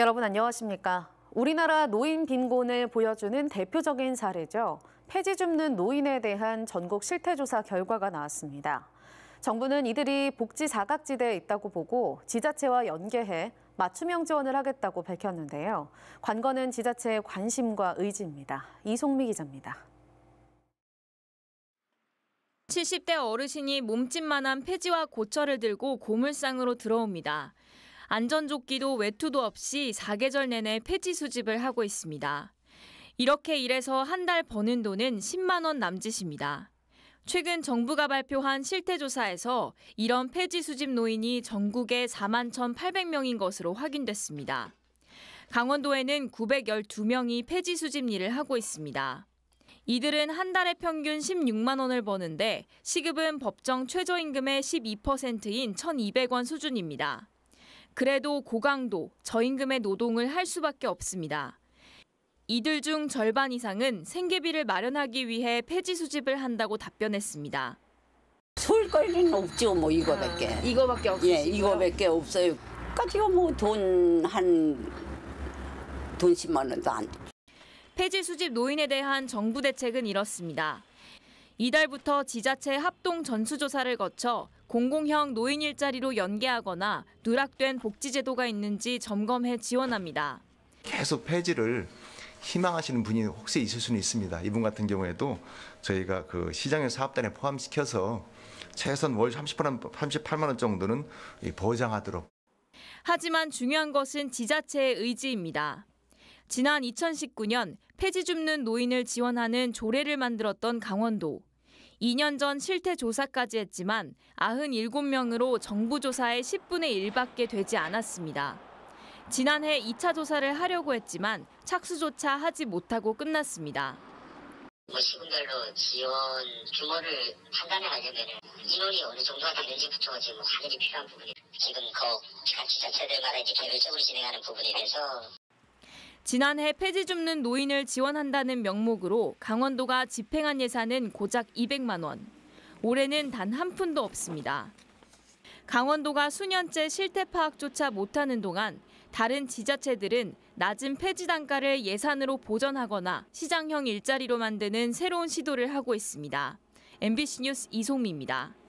여러분 안녕하십니까? 우리나라 노인 빈곤을 보여주는 대표적인 사례죠. 폐지 줍는 노인에 대한 전국 실태조사 결과가 나왔습니다. 정부는 이들이 복지 사각지대에 있다고 보고 지자체와 연계해 맞춤형 지원을 하겠다고 밝혔는데요. 관건은 지자체의 관심과 의지입니다. 이송미 기자입니다. 70대 어르신이 몸집만한 폐지와 고철을 들고 고물상으로 들어옵니다. 안전조끼도 외투도 없이 사계절 내내 폐지 수집을 하고 있습니다. 이렇게 일해서 한 달 버는 돈은 10만 원 남짓입니다. 최근 정부가 발표한 실태조사에서 이런 폐지 수집 노인이 전국에 4만 1,800명인 것으로 확인됐습니다. 강원도에는 912명이 폐지 수집 일을 하고 있습니다. 이들은 한 달에 평균 16만 원을 버는데 시급은 법정 최저임금의 12%인 1,200원 수준입니다. 그래도 고강도, 저임금의 노동을 할 수밖에 없습니다. 이들 중 절반 이상은 생계비를 마련하기 위해 폐지 수집을 한다고 답변했습니다. 서 거리는 없지뭐 이거밖에. 아, 이거밖에 없어요. 예, 이거밖에 없어요. 까지가 뭐돈 한돈 1만 원도 안. 폐지 수집 노인에 대한 정부 대책은 이렇습니다. 이달부터 지자체 합동 전수조사를 거쳐 공공형 노인 일자리로 연계하거나 누락된 복지제도가 있는지 점검해 지원합니다. 계속 폐지를 희망하시는 분이 혹시 있을 수는 있습니다. 이분 같은 경우에도 저희가 그 시장의 사업단에 포함시켜서 최소한 월3 8만원 정도는 보장하도록. 하지만 중요한 것은 지자체의 의지입니다. 지난 2019년 폐지 줍는 노인을 지원하는 조례를 만들었던 강원도. 2년 전 실태 조사까지 했지만 97명으로 정부 조사의 10분의 1밖에 되지 않았습니다. 지난해 2차 조사를 하려고 했지만 착수조차 하지 못하고 끝났습니다. 시분별로 지원 규모를 판단을 하게 되면 인원이 어느 정도가 되는지부터 지금 확인이 필요한 부분이 지금 그 자치 자체들마다 이제 개별적으로 진행하는 부분에 대해서 지난해 폐지 줍는 노인을 지원한다는 명목으로 강원도가 집행한 예산은 고작 200만 원. 올해는 단 한 푼도 없습니다. 강원도가 수년째 실태 파악조차 못하는 동안 다른 지자체들은 낮은 폐지 단가를 예산으로 보전하거나 시장형 일자리로 만드는 새로운 시도를 하고 있습니다. MBC 뉴스 이송미입니다.